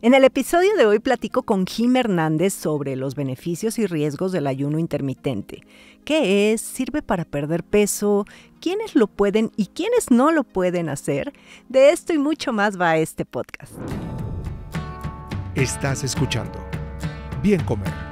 En el episodio de hoy platico con Jim Hernández sobre los beneficios y riesgos del ayuno intermitente. ¿Qué es? ¿Sirve para perder peso? ¿Quiénes lo pueden y quiénes no lo pueden hacer? De esto y mucho más va este podcast. Estás escuchando Bien Comer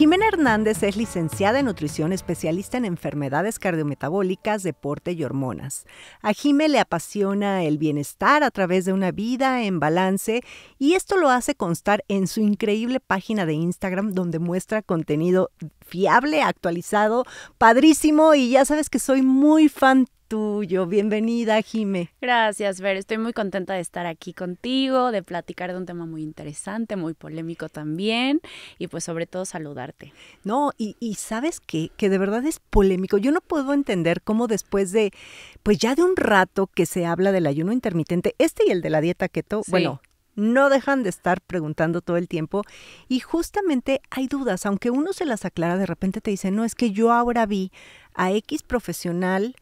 Jimena Hernández es licenciada en nutrición, especialista en enfermedades cardiometabólicas, deporte y hormonas. A Jime le apasiona el bienestar a través de una vida en balance y esto lo hace constar en su increíble página de Instagram donde muestra contenido fiable, actualizado, padrísimo y ya sabes que soy muy fan tuyo. Bienvenida, Jime. Gracias, Ver. Estoy muy contenta de estar aquí contigo, de platicar de un tema muy interesante, muy polémico también, y pues sobre todo saludarte. No, y, sabes qué, que de verdad es polémico. Yo no puedo entender cómo después de, pues ya de un rato que se habla del ayuno intermitente, este y el de la dieta keto, bueno, no dejan de estar preguntando todo el tiempo y justamente hay dudas, aunque uno se las aclara, de repente te dice, no, es que yo ahora vi a X profesional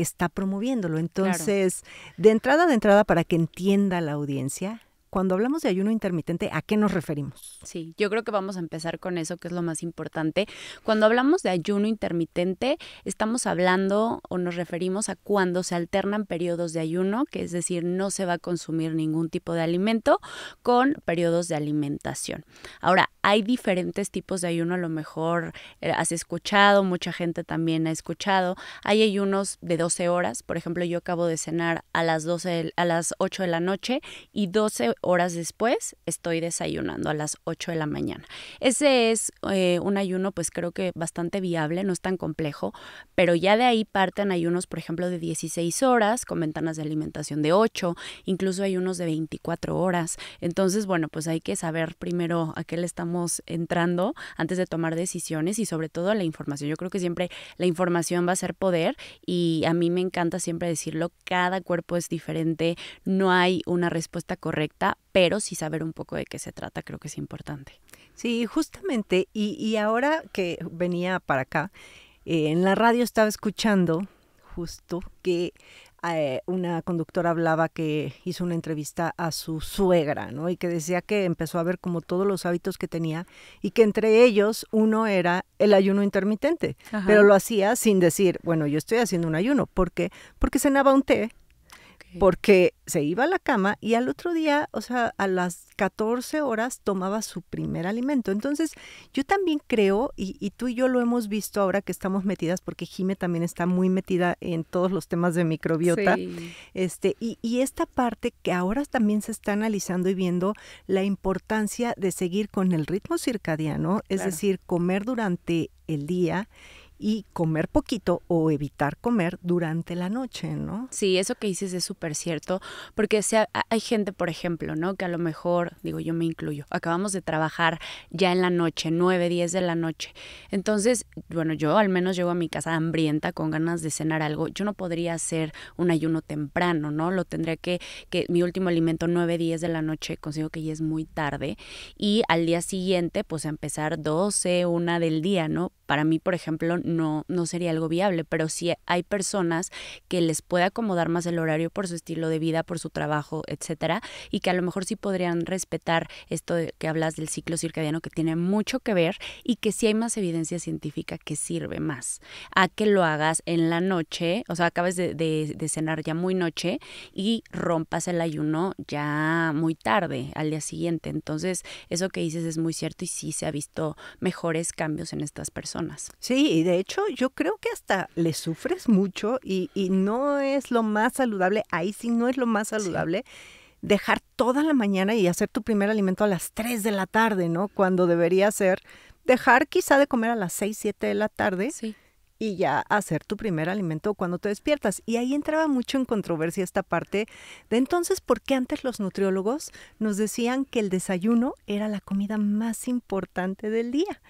que está promoviéndolo. Entonces, de entrada, de entrada, para que entienda la audiencia, cuando hablamos de ayuno intermitente, ¿a qué nos referimos? Sí, yo creo que vamos a empezar con eso, que es lo más importante. Cuando hablamos de ayuno intermitente, estamos hablando o nos referimos a cuando se alternan periodos de ayuno, que es decir, no se va a consumir ningún tipo de alimento con periodos de alimentación. Ahora, hay diferentes tipos de ayuno, a lo mejor eh, has escuchado, mucha gente también ha escuchado. Hay ayunos de 12 horas, por ejemplo, yo acabo de cenar a las 12 a las 8 de la noche y 12 horas después estoy desayunando a las 8 de la mañana. Ese es eh, un ayuno pues creo que bastante viable, no es tan complejo, pero ya de ahí parten ayunos por ejemplo de 16 horas con ventanas de alimentación de 8, incluso hay unos de 24 horas. Entonces bueno pues hay que saber primero a qué le estamos entrando antes de tomar decisiones y sobre todo la información. Yo creo que siempre la información va a ser poder y a mí me encanta siempre decirlo, cada cuerpo es diferente, no hay una respuesta correcta pero sí saber un poco de qué se trata creo que es importante. Sí, justamente. Y, y ahora que venía para acá, eh, en la radio estaba escuchando justo que eh, una conductora hablaba que hizo una entrevista a su suegra, ¿no? Y que decía que empezó a ver como todos los hábitos que tenía y que entre ellos uno era el ayuno intermitente, pero lo hacía sin decir, bueno, yo estoy haciendo un ayuno, ¿por qué? Porque cenaba un té porque se iba a la cama y al otro día, o sea, a las 14 horas tomaba su primer alimento. Entonces, yo también creo, y, tú y yo lo hemos visto ahora que estamos metidas, porque Jime también está muy metida en todos los temas de microbiota, este, y, esta parte que ahora también se está analizando y viendo la importancia de seguir con el ritmo circadiano, es decir, comer durante el día y comer poquito o evitar comer durante la noche, ¿no? Sí, eso que dices es súper cierto, porque sea, hay gente, por ejemplo, ¿no? Que a lo mejor, digo yo me incluyo, acabamos de trabajar ya en la noche, 9, 10 de la noche. Entonces, bueno, yo al menos llego a mi casa hambrienta, con ganas de cenar algo. Yo no podría hacer un ayuno temprano, ¿no? Lo tendría que, que mi último alimento 9, 10 de la noche, consigo que ya es muy tarde. Y al día siguiente, pues empezar 12, una del día, ¿no? Para mí, por ejemplo, no, no sería algo viable, pero sí hay personas que les puede acomodar más el horario por su estilo de vida, por su trabajo, etcétera, y que a lo mejor sí podrían respetar esto que hablas del ciclo circadiano que tiene mucho que ver y que sí hay más evidencia científica que sirve más a que lo hagas en la noche, o sea, acabes de, cenar ya muy noche y rompas el ayuno ya muy tarde al día siguiente. Entonces, eso que dices es muy cierto y sí se ha visto mejores cambios en estas personas. Sí, y de hecho, yo creo que hasta le sufres mucho y, no es lo más saludable, ahí sí no es lo más saludable. dejar toda la mañana y hacer tu primer alimento a las 3 de la tarde, ¿no? Cuando debería ser dejar quizá de comer a las 6, 7 de la tarde y ya hacer tu primer alimento cuando te despiertas. Y ahí entraba mucho en controversia esta parte de entonces por qué antes los nutriólogos nos decían que el desayuno era la comida más importante del día.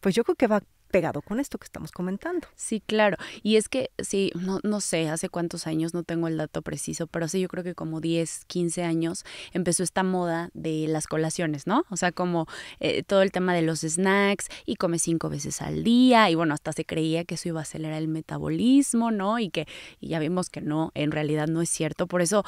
Pues yo creo que va pegado con esto que estamos comentando. Sí, claro. Y es que, sí, no, no sé, hace cuántos años, no tengo el dato preciso, pero sí, yo creo que como 10, 15 años empezó esta moda de las colaciones, ¿no? O sea, como eh, todo el tema de los snacks y come cinco veces al día y bueno, hasta se creía que eso iba a acelerar el metabolismo, ¿no? Y que ya vimos que no, en realidad no es cierto. Por eso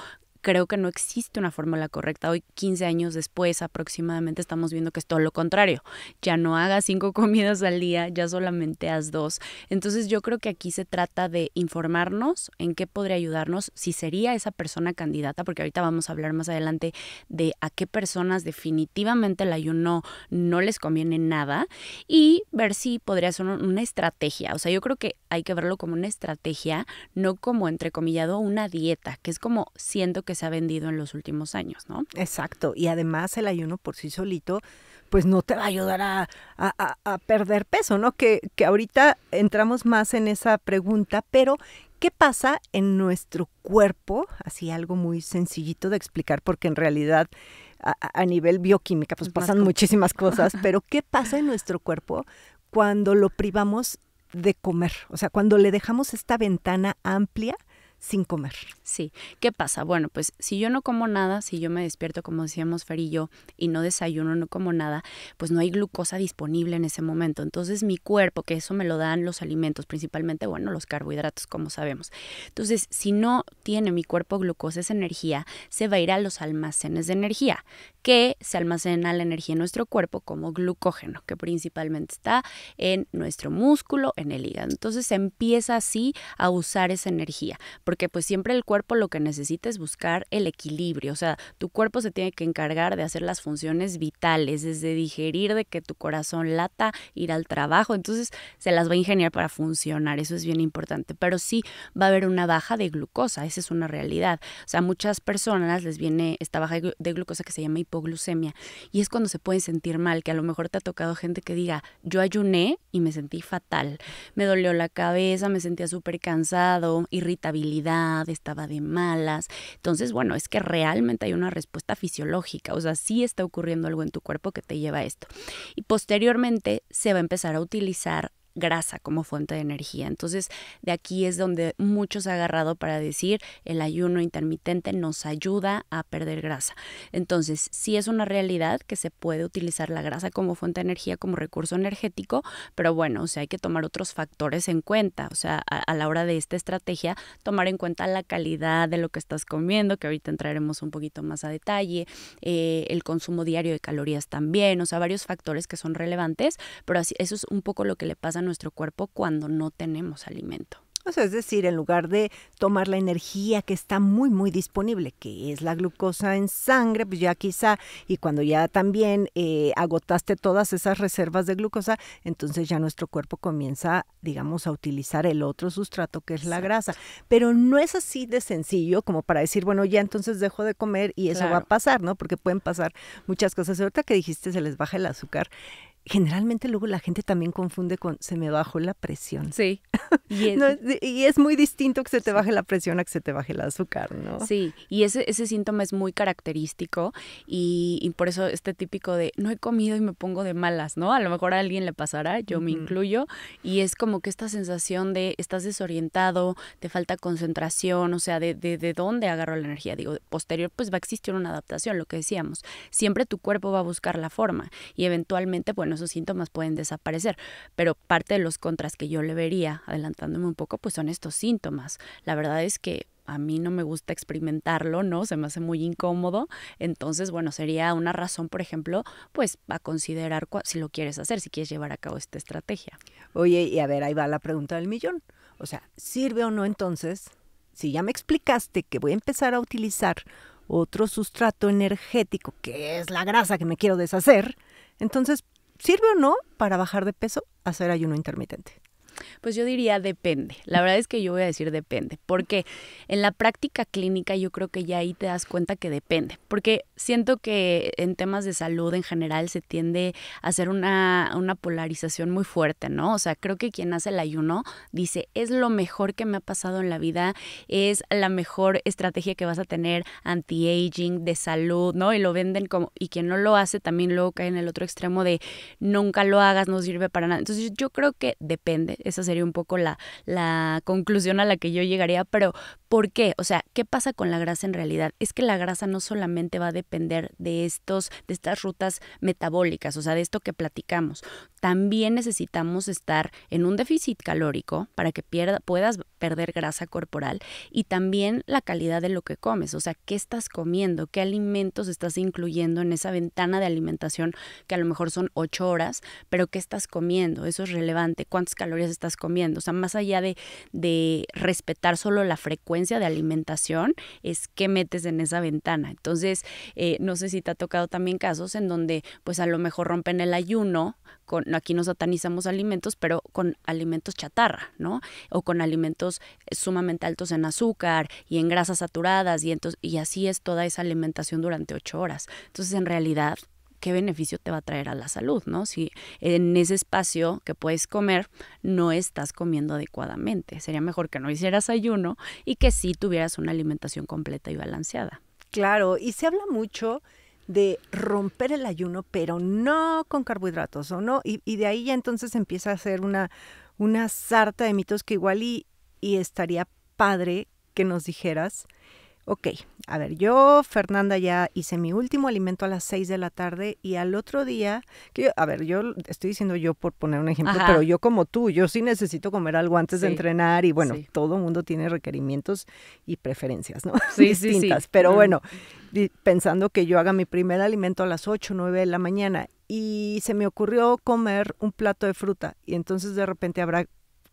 creo que no existe una fórmula correcta. Hoy, 15 años después aproximadamente, estamos viendo que es todo lo contrario. Ya no hagas cinco comidas al día, ya solamente haz dos. Entonces yo creo que aquí se trata de informarnos en qué podría ayudarnos, si sería esa persona candidata, porque ahorita vamos a hablar más adelante de a qué personas definitivamente el ayuno no les conviene nada y ver si podría ser una estrategia. O sea, yo creo que hay que verlo como una estrategia, no como entrecomillado una dieta, que es como siento que se ha vendido en los últimos años, ¿no? Exacto, y además el ayuno por sí solito, pues no te va a ayudar a, perder peso, ¿no? Que, ahorita entramos más en esa pregunta, pero ¿qué pasa en nuestro cuerpo? Así algo muy sencillito de explicar, porque en realidad... A, a, nivel bioquímica, pues pasan muchísimas cosas, pero ¿qué pasa en nuestro cuerpo cuando lo privamos de comer? O sea, cuando le dejamos esta ventana amplia sin comer. Sí. ¿Qué pasa? Bueno, pues si yo no como nada, si yo me despierto, como decíamos Fer y y no desayuno, no como nada, pues no hay glucosa disponible en ese momento. Entonces mi cuerpo, que eso me lo dan los alimentos, principalmente, bueno, los carbohidratos, como sabemos. Entonces, si no tiene mi cuerpo glucosa, esa energía, se va a ir a los almacenes de energía, que se almacena la energía en nuestro cuerpo como glucógeno, que principalmente está en nuestro músculo, en el hígado. Entonces se empieza así a usar esa energía porque pues siempre el cuerpo lo que necesita es buscar el equilibrio, o sea, tu cuerpo se tiene que encargar de hacer las funciones vitales, desde digerir, de que tu corazón lata, ir al trabajo, entonces se las va a ingeniar para funcionar, eso es bien importante, pero sí va a haber una baja de glucosa, esa es una realidad, o sea, muchas personas les viene esta baja de glucosa que se llama hipoglucemia y es cuando se pueden sentir mal, que a lo mejor te ha tocado gente que diga, yo ayuné y me sentí fatal, me dolió la cabeza, me sentía súper cansado, irritabilidad, estaba de malas. Entonces, bueno, es que realmente hay una respuesta fisiológica, o sea, sí está ocurriendo algo en tu cuerpo que te lleva a esto. Y posteriormente se va a empezar a utilizar grasa como fuente de energía. Entonces, de aquí es donde muchos ha agarrado para decir el ayuno intermitente nos ayuda a perder grasa. Entonces, sí es una realidad que se puede utilizar la grasa como fuente de energía, como recurso energético, pero bueno, o sea, hay que tomar otros factores en cuenta, o sea, a, la hora de esta estrategia, tomar en cuenta la calidad de lo que estás comiendo, que ahorita entraremos un poquito más a detalle, eh, el consumo diario de calorías también, o sea, varios factores que son relevantes, pero así, eso es un poco lo que le pasa a nuestro cuerpo cuando no tenemos alimento. O sea, es decir, en lugar de tomar la energía que está muy, muy disponible, que es la glucosa en sangre, pues ya quizá, y cuando ya también eh, agotaste todas esas reservas de glucosa, entonces ya nuestro cuerpo comienza, digamos, a utilizar el otro sustrato que es la grasa. Pero no es así de sencillo como para decir, bueno, ya entonces dejo de comer y eso va a pasar, ¿no? Porque pueden pasar muchas cosas. Ahorita que dijiste, se les baja el azúcar generalmente luego la gente también confunde con se me bajó la presión. Sí. Y es, muy distinto que se te baje la presión a que se te baje el azúcar, ¿no? Sí, y ese, ese síntoma es muy característico y, por eso este típico de no he comido y me pongo de malas, ¿no? A lo mejor a alguien le pasará, yo me incluyo, y es como que esta sensación de estás desorientado, te falta concentración, o sea, de, de, de dónde agarro la energía. Digo, posterior pues va a existir una adaptación, lo que decíamos. Siempre tu cuerpo va a buscar la forma y eventualmente, bueno, esos síntomas pueden desaparecer. Pero parte de los contras que yo le vería, adelantándome un poco, pues son estos síntomas. La verdad es que a mí no me gusta experimentarlo, ¿no? Se me hace muy incómodo. Entonces, bueno, sería una razón, por ejemplo, pues a considerar si lo quieres hacer, si quieres llevar a cabo esta estrategia. Oye, y a ver, ahí va la pregunta del millón. O sea, ¿sirve o no entonces? Si ya me explicaste que voy a empezar a utilizar otro sustrato energético, que es la grasa que me quiero deshacer, entonces, ¿Sirve o no para bajar de peso hacer ayuno intermitente? Pues yo diría depende. La verdad es que yo voy a decir depende, porque en la práctica clínica yo creo que ya ahí te das cuenta que depende, porque siento que en temas de salud en general se tiende a hacer una, una polarización muy fuerte, ¿no? O sea, creo que quien hace el ayuno dice, es lo mejor que me ha pasado en la vida, es la mejor estrategia que vas a tener anti-aging, de salud, ¿no? Y lo venden como, y quien no lo hace también luego cae en el otro extremo de nunca lo hagas, no sirve para nada. Entonces yo creo que depende esa sería un poco la, conclusión a la que yo llegaría, pero ¿por qué? O sea, ¿qué pasa con la grasa en realidad? Es que la grasa no solamente va a depender de estos, de estas rutas metabólicas, o sea, de esto que platicamos. También necesitamos estar en un déficit calórico para que puedas perder grasa corporal y también la calidad de lo que comes, o sea, qué estás comiendo, qué alimentos estás incluyendo en esa ventana de alimentación que a lo mejor son ocho horas, pero qué estás comiendo, eso es relevante, cuántas calorías estás comiendo. O sea, más allá de, respetar solo la frecuencia de alimentación, es qué metes en esa ventana. Entonces, eh, no sé si te ha tocado también casos en donde pues a lo mejor rompen el ayuno, con, aquí no satanizamos alimentos, pero con alimentos chatarra, ¿no? O con alimentos sumamente altos en azúcar y en grasas saturadas y, entonces, y así es toda esa alimentación durante ocho horas. Entonces, en realidad, qué beneficio te va a traer a la salud, ¿no? Si en ese espacio que puedes comer no estás comiendo adecuadamente. Sería mejor que no hicieras ayuno y que sí tuvieras una alimentación completa y balanceada. Claro, y se habla mucho de romper el ayuno, pero no con carbohidratos, ¿o no? Y, de ahí ya entonces empieza a hacer una, una sarta de mitos que igual y, y estaría padre que nos dijeras Ok, a ver, yo, Fernanda, ya hice mi último alimento a las 6 de la tarde y al otro día, que a ver, yo estoy diciendo yo por poner un ejemplo, pero yo como tú, yo sí necesito comer algo antes de entrenar y bueno, todo todo mundo tiene requerimientos y preferencias, ¿no? Sí, Distintas, pero mm. bueno, pensando que yo haga mi primer alimento a las 8, 9 de la mañana y se me ocurrió comer un plato de fruta y entonces de repente habrá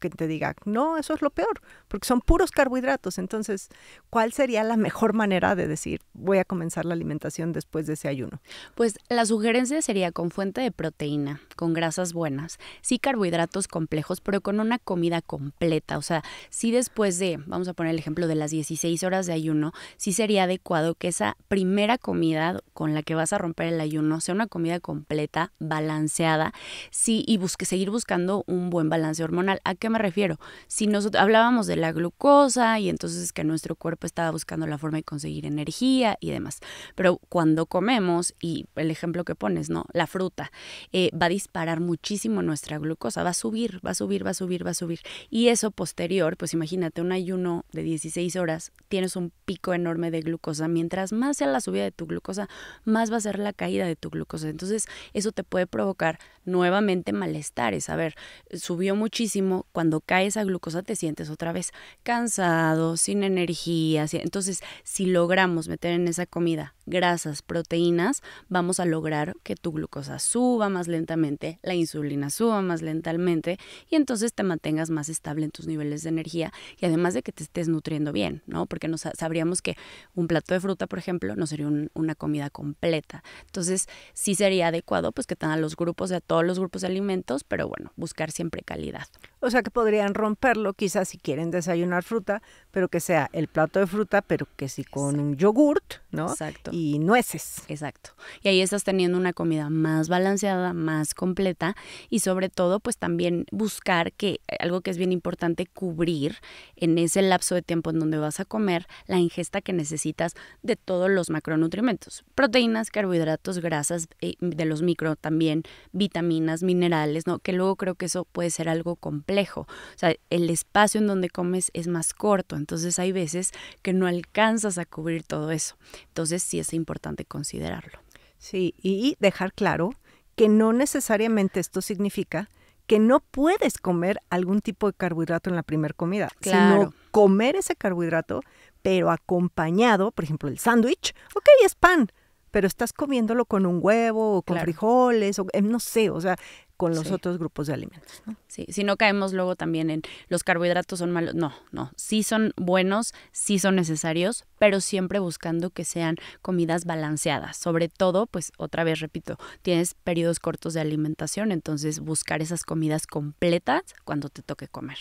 que te diga, no, eso es lo peor, porque son puros carbohidratos. Entonces, ¿cuál sería la mejor manera de decir, voy a comenzar la alimentación después de ese ayuno? Pues la sugerencia sería con fuente de proteína, con grasas buenas, sí carbohidratos complejos, pero con una comida completa. O sea, si después de, vamos a poner el ejemplo de las 16 horas de ayuno, sí sería adecuado que esa primera comida con la que vas a romper el ayuno sea una comida completa, balanceada, sí, y seguir buscando un buen balance hormonal. ¿A qué me refiero. Si nosotros hablábamos de la glucosa y entonces que nuestro cuerpo estaba buscando la forma de conseguir energía y demás. Pero cuando comemos, y el ejemplo que pones, ¿no? La fruta eh, va a disparar muchísimo nuestra glucosa, va a subir, va a subir, va a subir, va a subir. Y eso posterior, pues imagínate un ayuno de 16 horas, tienes un pico enorme de glucosa. Mientras más sea la subida de tu glucosa, más va a ser la caída de tu glucosa. Entonces, eso te puede provocar nuevamente malestares. A ver, subió muchísimo, cuando cae esa glucosa te sientes otra vez cansado, sin energía. Entonces, si logramos meter en esa comida grasas, proteínas, vamos a lograr que tu glucosa suba más lentamente, la insulina suba más lentamente y entonces te mantengas más estable en tus niveles de energía y además de que te estés nutriendo bien, ¿no? Porque nos sabríamos que un plato de fruta, por ejemplo, no sería una comida completa. Entonces, sí sería adecuado pues que tengan los grupos de todos los grupos de alimentos, pero bueno, buscar siempre calidad. O sea que podrían romperlo quizás si quieren desayunar fruta, pero que sea el plato de fruta, pero que sí con un yogurt, ¿no? Exacto y nueces. Exacto. Y ahí estás teniendo una comida más balanceada, más completa y sobre todo pues también buscar que eh, algo que es bien importante cubrir en ese lapso de tiempo en donde vas a comer la ingesta que necesitas de todos los macronutrientes, proteínas, carbohidratos, grasas, eh, de los micro también, vitaminas, minerales, ¿no? Que luego creo que eso puede ser algo complejo. O sea, el espacio en donde comes es más corto, entonces hay veces que no alcanzas a cubrir todo eso. Entonces, si es es importante considerarlo. Sí, y dejar claro que no necesariamente esto significa que no puedes comer algún tipo de carbohidrato en la primera comida, sino comer ese carbohidrato, pero acompañado, por ejemplo, el sándwich, ok, es pan, pero estás comiéndolo con un huevo o con frijoles, o eh, no sé, o sea, con los otros grupos de alimentos. Sí, si no caemos luego también en los carbohidratos son malos. No, no, sí son buenos, sí son necesarios, pero siempre buscando que sean comidas balanceadas. Sobre todo, pues otra vez repito, tienes periodos cortos de alimentación, entonces buscar esas comidas completas cuando te toque comer.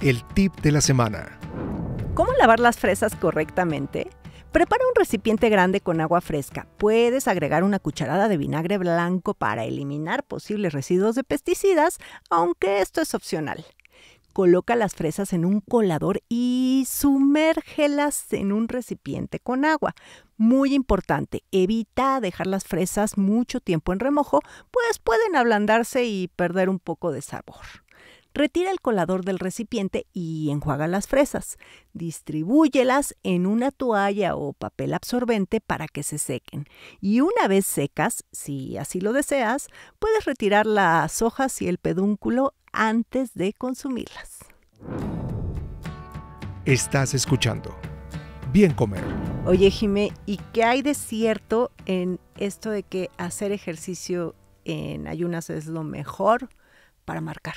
El tip de la semana. ¿Cómo lavar las fresas correctamente? Prepara un recipiente grande con agua fresca. Puedes agregar una cucharada de vinagre blanco para eliminar posibles residuos de pesticidas, aunque esto es opcional. Coloca las fresas en un colador y sumérgelas en un recipiente con agua. Muy importante, evita dejar las fresas mucho tiempo en remojo, pues pueden ablandarse y perder un poco de sabor. Retira el colador del recipiente y enjuaga las fresas. Distribúyelas en una toalla o papel absorbente para que se sequen. Y una vez secas, si así lo deseas, puedes retirar las hojas y el pedúnculo antes de consumirlas. Estás escuchando. Bien comer. Oye, Jimé, ¿y qué hay de cierto en esto de que hacer ejercicio en ayunas es lo mejor para marcar?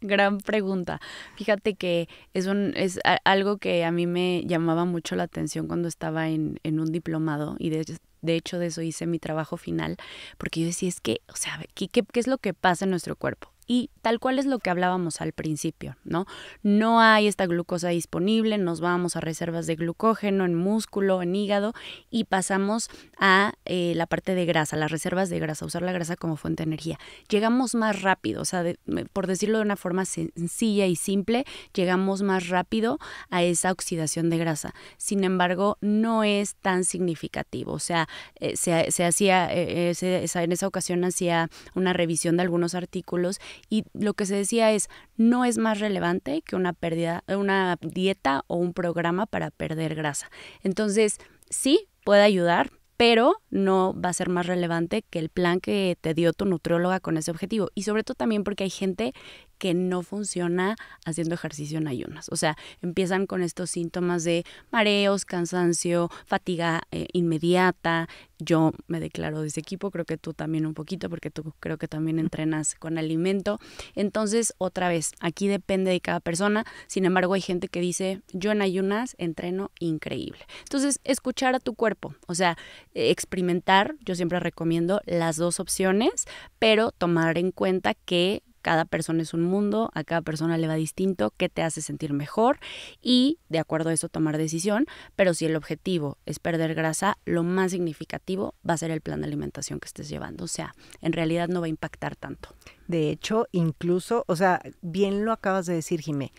Gran pregunta. Fíjate que es, un, es algo que a mí me llamaba mucho la atención cuando estaba en, en un diplomado y de, de, hecho de eso hice mi trabajo final, porque yo decía, es que, o sea, qué es lo que pasa en nuestro cuerpo? y tal cual es lo que hablábamos al principio, ¿no? No hay esta glucosa disponible, nos vamos a reservas de glucógeno en músculo, en hígado y pasamos a eh, la parte de grasa, las reservas de grasa, usar la grasa como fuente de energía. Llegamos más rápido, o sea, por decirlo de una forma sencilla y simple, llegamos más rápido a esa oxidación de grasa. Sin embargo, no es tan significativo, o sea, eh, se, hacía, eh, en esa ocasión hacía una revisión de algunos artículos y lo que se decía es, no es más relevante que una, pérdida, una dieta o un programa para perder grasa. Entonces, sí, puede ayudar, pero no va a ser más relevante que el plan que te dio tu nutrióloga con ese objetivo. Y sobre todo también porque hay gente que no funciona haciendo ejercicio en ayunas. O sea, empiezan con estos síntomas de mareos, cansancio, fatiga eh, inmediata. Yo me declaro de ese equipo, creo que tú también un poquito, porque tú creo que también entrenas con alimento. Entonces, otra vez, aquí depende de cada persona. Sin embargo, hay gente que dice, yo en ayunas entreno increíble. Entonces, escuchar a tu cuerpo, o sea, eh, experimentar, yo siempre recomiendo las dos opciones, pero tomar en cuenta que cada persona es un mundo, a cada persona le va distinto, qué te hace sentir mejor y de acuerdo a eso tomar decisión. Pero si el objetivo es perder grasa, lo más significativo va a ser el plan de alimentación que estés llevando. O sea, en realidad no va a impactar tanto. De hecho, incluso, o sea, bien lo acabas de decir, Jimé.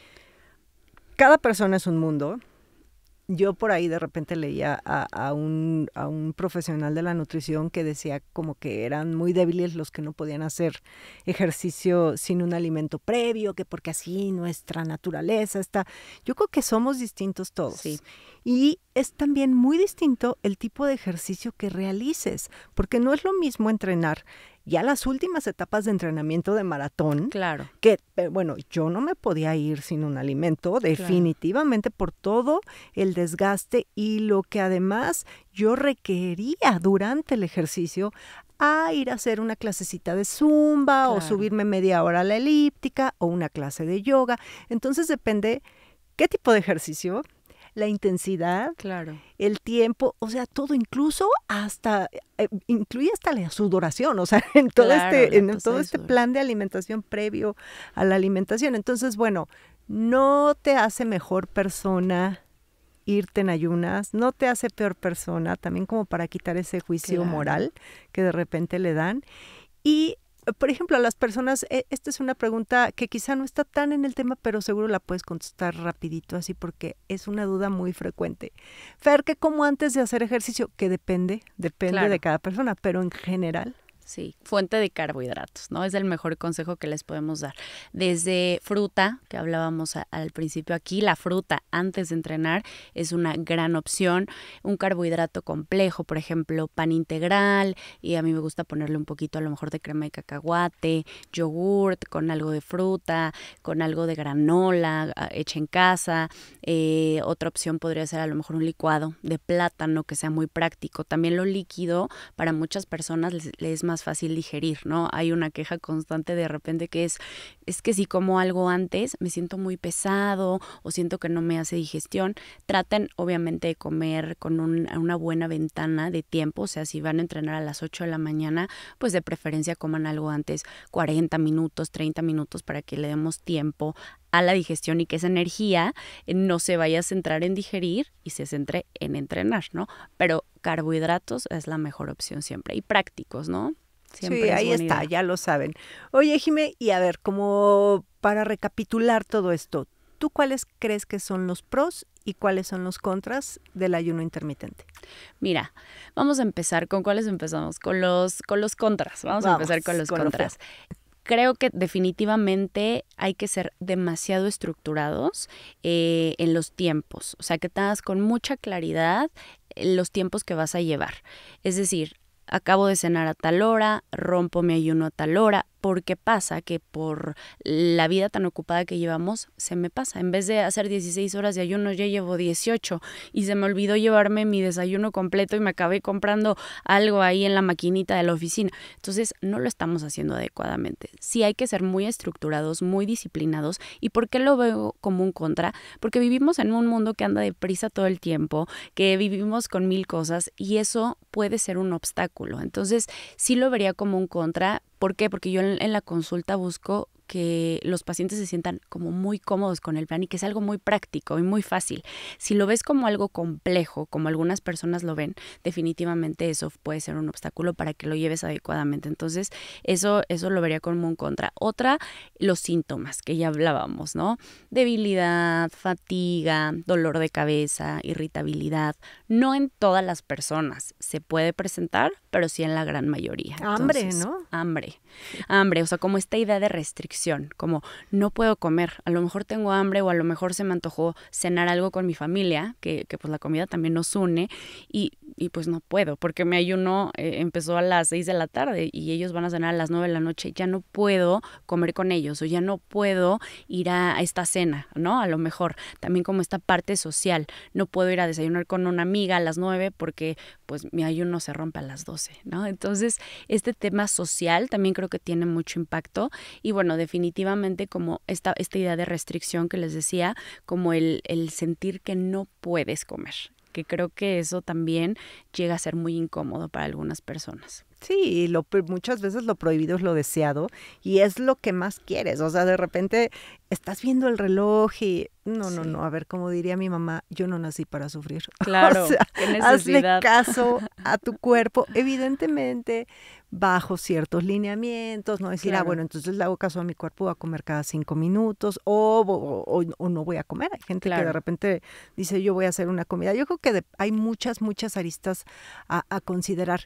Cada persona es un mundo yo por ahí de repente leía a, un, profesional de la nutrición que decía como que eran muy débiles los que no podían hacer ejercicio sin un alimento previo, que porque así nuestra naturaleza está. Yo creo que somos distintos todos. Y es también muy distinto el tipo de ejercicio que realices, porque no es lo mismo entrenar ya las últimas etapas de entrenamiento de maratón, claro. que eh, bueno, yo no me podía ir sin un alimento, definitivamente por todo el desgaste y lo que además yo requería durante el ejercicio a ir a hacer una clasecita de zumba o subirme media hora a la elíptica o una clase de yoga. Entonces depende qué tipo de ejercicio, la intensidad, claro. el tiempo, o sea, todo incluso hasta, eh, incluye hasta la sudoración, o sea, en todo, este, en todo este plan de alimentación previo a la alimentación. Entonces, bueno, no te hace mejor persona irte en ayunas, no te hace peor persona, también como para quitar ese juicio moral que de repente le dan. Y por ejemplo, a las personas, e, esta es una pregunta que quizá no está tan en el tema, pero seguro la puedes contestar rapidito así porque es una duda muy frecuente. Fer, que como antes de hacer ejercicio, que depende, depende de cada persona, pero en general. Sí, fuente de carbohidratos, ¿no? Es el mejor consejo que les podemos dar. Desde fruta, que hablábamos al principio aquí, la fruta antes de entrenar es una gran opción. Un carbohidrato complejo, por ejemplo, pan integral, y a mí me gusta ponerle un poquito a lo mejor de crema de cacahuate, yogurt con algo de fruta, con algo de granola ah, hecha en casa. Eh, otra opción podría ser a lo mejor un licuado de plátano que sea muy práctico. También lo líquido para muchas personas les es más más fácil digerir, ¿no? Hay una queja constante de repente que es, es que si como algo antes me siento muy pesado o siento que no me hace digestión, traten obviamente de comer con una buena ventana de tiempo, o sea, si van a entrenar a las 8 de la mañana, pues de preferencia coman algo antes, 40 minutos, 30 minutos para que le demos tiempo a la digestión y que esa energía eh, no se vaya a centrar en digerir y se centre en entrenar, ¿no? Pero carbohidratos es la mejor opción siempre y prácticos, ¿no? Siempre sí, ahí está, ya lo saben. Oye, Jimé, y a ver, como para recapitular todo esto, ¿tú cuáles crees que son los pros y cuáles son los contras del ayuno intermitente? Mira, vamos a empezar con cuáles empezamos, con los, con los contras. Vamos, a empezar con los contras creo que definitivamente hay que ser demasiado estructurados eh, en los tiempos, o sea, que tengas con mucha claridad eh, los tiempos que vas a llevar. Es decir, acabo de cenar a tal hora, rompo mi ayuno a tal hora, porque pasa que por la vida tan ocupada que llevamos, se me pasa. En vez de hacer 16 horas de ayuno, ya llevo 18 y se me olvidó llevarme mi desayuno completo y me acabé comprando algo ahí en la maquinita de la oficina. Entonces, no lo estamos haciendo adecuadamente. Sí hay que ser muy estructurados, muy disciplinados. ¿Y por qué lo veo como un contra? Porque vivimos en un mundo que anda deprisa todo el tiempo, que vivimos con mil cosas y eso puede ser un obstáculo. Entonces, sí lo vería como un contra, ¿Por qué? Porque yo en, en la consulta busco que los pacientes se sientan como muy cómodos con el plan y que es algo muy práctico y muy fácil. Si lo ves como algo complejo, como algunas personas lo ven, definitivamente eso puede ser un obstáculo para que lo lleves adecuadamente. Entonces, eso, eso lo vería como un contra. Otra, los síntomas que ya hablábamos, ¿no? Debilidad, fatiga, dolor de cabeza, irritabilidad, no en todas las personas se puede presentar, pero sí en la gran mayoría. Hambre, ¿no? Hambre. Hambre, o sea, como esta idea de restricción, como no puedo comer, a lo mejor tengo hambre o a lo mejor se me antojó cenar algo con mi familia, que, que pues la comida también nos une, y, pues no puedo, porque me ayuno eh, empezó a las 6 de la tarde y ellos van a cenar a las 9 de la noche, ya no puedo comer con ellos o ya no puedo ir a esta cena, ¿no? A lo mejor también como esta parte social, no puedo ir a desayunar con una amiga a las 9 porque pues mi ayuno se rompe a las 12, ¿no? Entonces, este tema social también creo que tiene mucho impacto y bueno, definitivamente como esta, esta idea de restricción que les decía, como el, el sentir que no puedes comer, que creo que eso también llega a ser muy incómodo para algunas personas. Sí, lo, muchas veces lo prohibido es lo deseado y es lo que más quieres. O sea, de repente estás viendo el reloj y no, no, no. A ver, como diría mi mamá, yo no nací para sufrir. Claro, hazle caso a tu cuerpo. Evidentemente, bajo ciertos lineamientos, no decir, ah, bueno, entonces le hago caso a mi cuerpo, voy a comer cada cinco minutos o, no voy a comer. Hay gente que de repente dice, yo voy a hacer una comida. Yo creo que hay muchas, muchas aristas a considerar.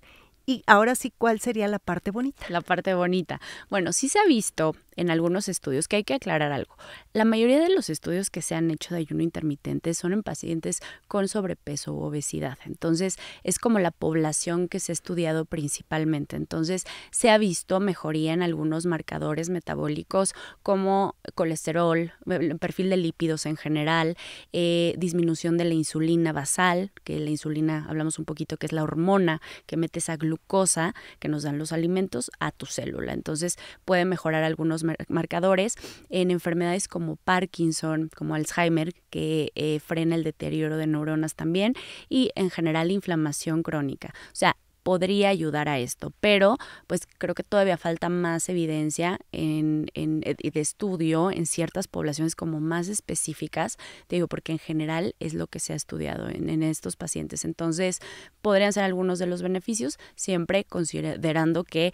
Y ahora sí, ¿cuál sería la parte bonita? La parte bonita. Bueno, sí se ha visto en algunos estudios, que hay que aclarar algo. La mayoría de los estudios que se han hecho de ayuno intermitente son en pacientes con sobrepeso u obesidad. Entonces, es como la población que se ha estudiado principalmente. Entonces, se ha visto mejoría en algunos marcadores metabólicos como colesterol, eh, perfil de lípidos en general, eh, disminución de la insulina basal, que la insulina, hablamos un poquito, que es la hormona que mete esa glucosa que nos dan los alimentos a tu célula. Entonces, puede mejorar algunos marcadores en enfermedades como Parkinson, como Alzheimer, que eh, frena el deterioro de neuronas también, y en general inflamación crónica. O sea, podría ayudar a esto, pero pues creo que todavía falta más evidencia en, eh, de estudio en ciertas poblaciones como más específicas, te digo, porque en general es lo que se ha estudiado en, en estos pacientes. Entonces, podrían ser algunos de los beneficios, siempre considerando que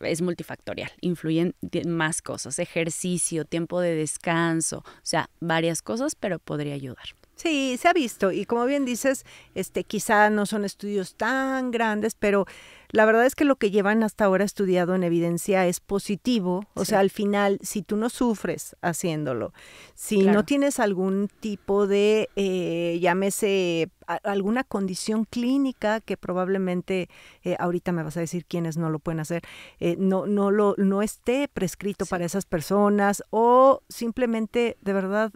es multifactorial, influyen más cosas, ejercicio, tiempo de descanso, o sea, varias cosas, pero podría ayudar. Sí, se ha visto y como bien dices, este quizá no son estudios tan grandes, pero la verdad es que lo que llevan hasta ahora estudiado en evidencia es positivo, o sea, al final, si tú no sufres haciéndolo, si no tienes algún tipo de, eh, llámese, alguna condición clínica que probablemente eh, ahorita me vas a decir quiénes no lo pueden hacer, eh, no, no, lo, no esté prescrito para esas personas o simplemente, de verdad,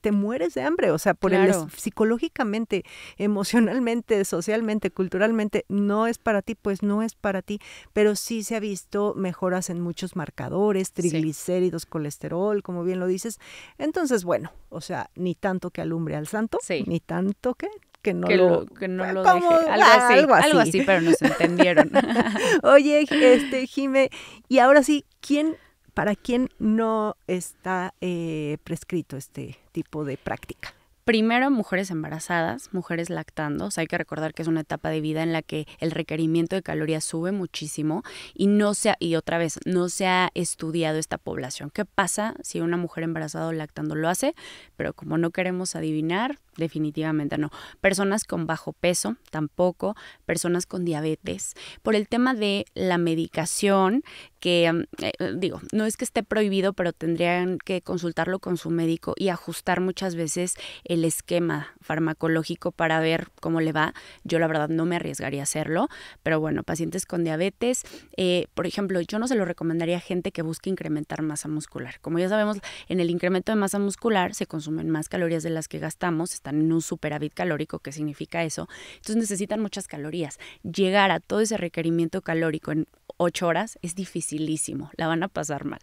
te mueres de hambre, o sea, por el, psicológicamente, emocionalmente, socialmente, culturalmente, no es para ti, pues no es para ti, pero sí se ha visto mejoras en muchos marcadores, triglicéridos, colesterol, como bien lo dices. Entonces, bueno, o sea, ni tanto que alumbre al santo, ni tanto que que no lo, que no lo deje. Algo, ah, así, algo, así, pero nos entendieron. Oye, este Jime, y ahora sí, ¿quién para quién no está eh, prescrito este tipo de práctica? Primero, mujeres embarazadas, mujeres lactando. O sea, hay que recordar que es una etapa de vida en la que el requerimiento de calorías sube muchísimo y no se y otra vez, no se ha estudiado esta población. ¿Qué pasa si una mujer embarazada o lactando lo hace? Pero como no queremos adivinar, definitivamente no. Personas con bajo peso, tampoco. Personas con diabetes. Por el tema de la medicación, que eh, eh, digo, no es que esté prohibido, pero tendrían que consultarlo con su médico y ajustar muchas veces el esquema farmacológico para ver cómo le va. Yo la verdad no me arriesgaría a hacerlo, pero bueno, pacientes con diabetes, eh, por ejemplo, yo no se lo recomendaría a gente que busque incrementar masa muscular. Como ya sabemos, en el incremento de masa muscular se consumen más calorías de las que gastamos, en un superávit calórico, ¿qué significa eso? Entonces necesitan muchas calorías. Llegar a todo ese requerimiento calórico en ocho horas es dificilísimo, la van a pasar mal.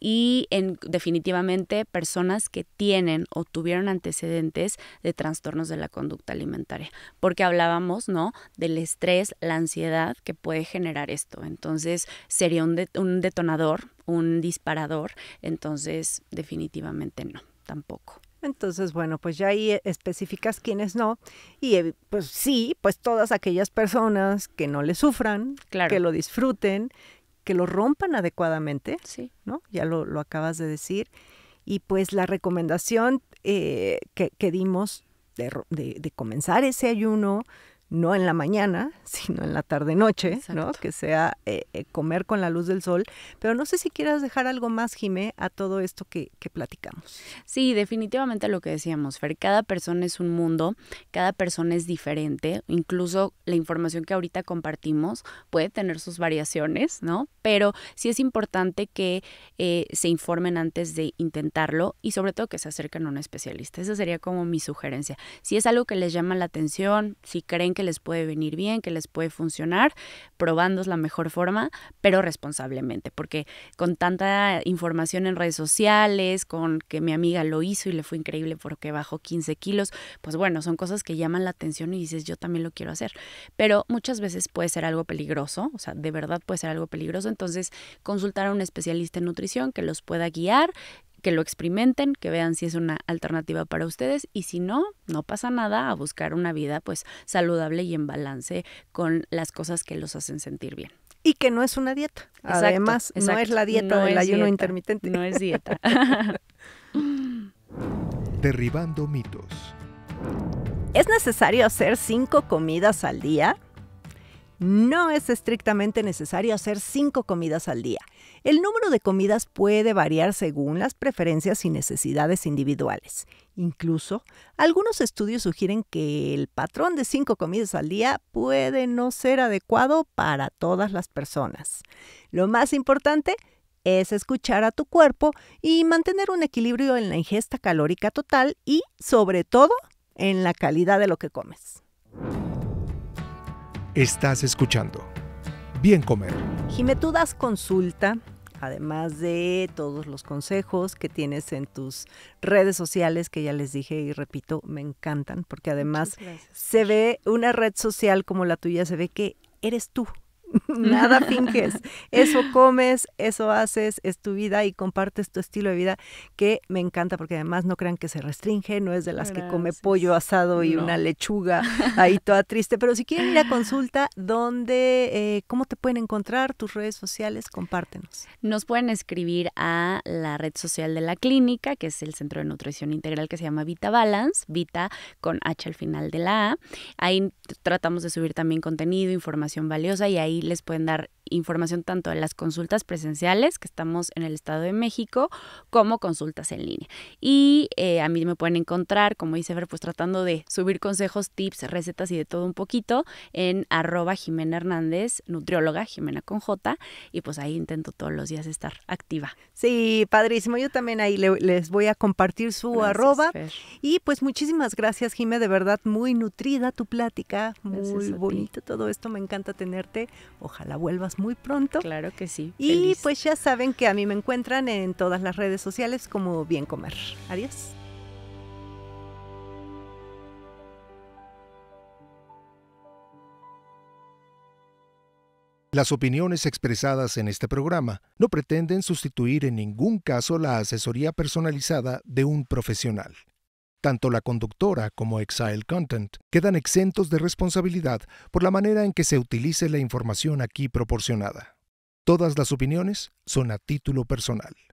Y en, definitivamente personas que tienen o tuvieron antecedentes de trastornos de la conducta alimentaria, porque hablábamos, ¿no? Del estrés, la ansiedad que puede generar esto. Entonces sería un detonador, un disparador, entonces definitivamente no, tampoco. Entonces, bueno, pues ya ahí eh, especificas quiénes no. Y pues sí, pues todas aquellas personas que no le sufran, que lo disfruten, que lo rompan adecuadamente, sí. ¿no? Ya lo, acabas de decir. Y pues la recomendación eh, que, dimos de comenzar ese ayuno, no en la mañana, sino en la tarde-noche, ¿no? Que sea eh, eh, comer con la luz del sol. Pero no sé si quieras dejar algo más, Jime, a todo esto que, platicamos. Sí, definitivamente lo que decíamos, Fer, cada persona es un mundo, cada persona es diferente, incluso la información que ahorita compartimos puede tener sus variaciones, ¿no? Pero sí es importante que eh, se informen antes de intentarlo y sobre todo que se acerquen a un especialista. Esa sería como mi sugerencia. Si es algo que les llama la atención, si creen que les puede venir bien, que les puede funcionar, probando la mejor forma, pero responsablemente, porque con tanta información en redes sociales, con que mi amiga lo hizo y le fue increíble porque bajó 15 kilos, pues bueno, son cosas que llaman la atención y dices, yo también lo quiero hacer, pero muchas veces puede ser algo peligroso, o sea, de verdad puede ser algo peligroso, entonces consultar a un especialista en nutrición que los pueda guiar, que lo experimenten, que vean si es una alternativa para ustedes y si no, no pasa nada a buscar una vida pues saludable y en balance con las cosas que los hacen sentir bien. Y que no es una dieta. Además, no es la dieta del ayuno intermitente. No es dieta. Derribando mitos. ¿Es necesario hacer cinco comidas al día? no es estrictamente necesario hacer cinco comidas al día. El número de comidas puede variar según las preferencias y necesidades individuales. Incluso, algunos estudios sugieren que el patrón de cinco comidas al día puede no ser adecuado para todas las personas. Lo más importante es escuchar a tu cuerpo y mantener un equilibrio en la ingesta calórica total y, sobre todo, en la calidad de lo que comes. Estás escuchando Bien Comer. Jimé, tú das consulta, además de todos los consejos que tienes en tus redes sociales, que ya les dije y repito, me encantan, porque además se ve una red social como la tuya, se ve que eres tú Nada finges. Eso comes, eso haces, es tu vida y compartes tu estilo de vida que me encanta porque además no crean que se restringe, no es de las que come pollo asado y una lechuga ahí toda triste. Pero si quieren ir a consulta, ¿dónde, eh, cómo te pueden encontrar tus redes sociales? Compártenos. Nos pueden escribir a la red social de la clínica, que es el Centro de Nutrición Integral que se llama Vita Balance, Vita con H al final de la A. Ahí tratamos de subir también contenido, información valiosa y ahí les pueden dar información tanto de las consultas presenciales, que estamos en el Estado de México, como consultas en línea. Y eh, a mí me pueden encontrar, como dice Fer, pues tratando de subir consejos, tips, recetas y de todo un poquito en arroba Jimena Hernández, nutrióloga, Jimena con J, y pues ahí intento todos los días estar activa. Sí, padrísimo. Yo también ahí les voy a compartir su arroba. Y pues muchísimas gracias, Jimena, de verdad muy nutrida tu plática, muy bonito todo esto, me encanta tenerte. Ojalá vuelvas muy pronto. Claro que sí. Y pues ya saben que a mí me encuentran en todas las redes sociales como Bien Comer. Adiós. Las opiniones expresadas en este programa no pretenden sustituir en ningún caso la asesoría personalizada de un profesional. Tanto la conductora como Exile Content quedan exentos de responsabilidad por la manera en que se utilice la información aquí proporcionada. Todas las opiniones son a título personal.